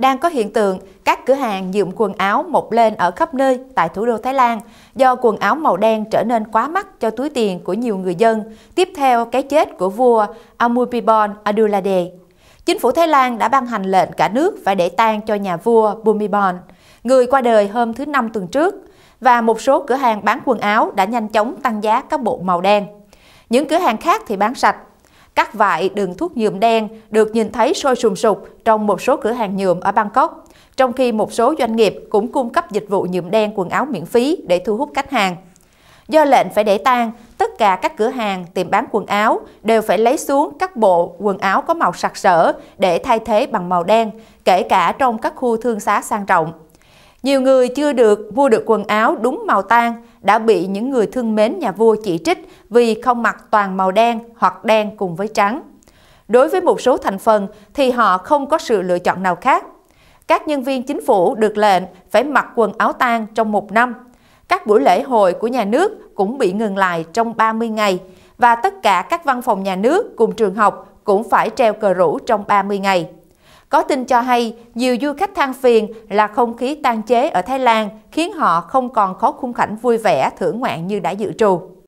đang có hiện tượng các cửa hàng nhuộm quần áo mọc lên ở khắp nơi tại thủ đô Thái Lan do quần áo màu đen trở nên quá mắc cho túi tiền của nhiều người dân, tiếp theo cái chết của vua Amupibon Adulade. Chính phủ Thái Lan đã ban hành lệnh cả nước phải để tang cho nhà vua Bumibon, người qua đời hôm thứ Năm tuần trước, và một số cửa hàng bán quần áo đã nhanh chóng tăng giá các bộ màu đen. Những cửa hàng khác thì bán sạch, các vải đường thuốc nhuộm đen được nhìn thấy sôi sùng sục trong một số cửa hàng nhuộm ở Bangkok, trong khi một số doanh nghiệp cũng cung cấp dịch vụ nhuộm đen quần áo miễn phí để thu hút khách hàng. Do lệnh phải để tan, tất cả các cửa hàng, tiệm bán quần áo đều phải lấy xuống các bộ quần áo có màu sặc sỡ để thay thế bằng màu đen, kể cả trong các khu thương xá sang trọng. Nhiều người chưa được mua được quần áo đúng màu tan đã bị những người thương mến nhà vua chỉ trích vì không mặc toàn màu đen hoặc đen cùng với trắng. Đối với một số thành phần thì họ không có sự lựa chọn nào khác. Các nhân viên chính phủ được lệnh phải mặc quần áo tang trong một năm. Các buổi lễ hội của nhà nước cũng bị ngừng lại trong 30 ngày và tất cả các văn phòng nhà nước cùng trường học cũng phải treo cờ rủ trong 30 ngày. Có tin cho hay, nhiều du khách than phiền là không khí tan chế ở Thái Lan khiến họ không còn có khung cảnh vui vẻ thưởng ngoạn như đã dự trù.